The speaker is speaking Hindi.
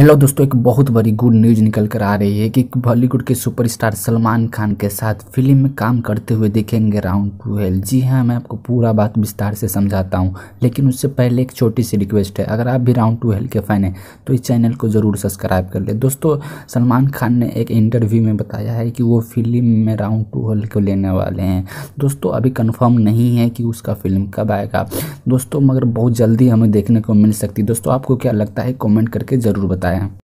हेलो दोस्तों एक बहुत बड़ी गुड न्यूज़ निकल कर आ रही है कि बॉलीवुड के सुपरस्टार सलमान खान के साथ फिल्म में काम करते हुए देखेंगे राउंड ट्वेल्व जी हाँ मैं आपको पूरा बात विस्तार से समझाता हूँ लेकिन उससे पहले एक छोटी सी रिक्वेस्ट है अगर आप भी राउंड ट्वेल्व के फ़ैन हैं तो इस चैनल को ज़रूर सब्सक्राइब कर ले दोस्तों सलमान खान ने एक इंटरव्यू में बताया है कि वो फिल्म में राउंड ट्वेल्व को लेने वाले हैं दोस्तों अभी कन्फर्म नहीं है कि उसका फिल्म कब आएगा दोस्तों मगर बहुत जल्दी हमें देखने को मिल सकती है दोस्तों आपको क्या लगता है कमेंट करके ज़रूर बताएं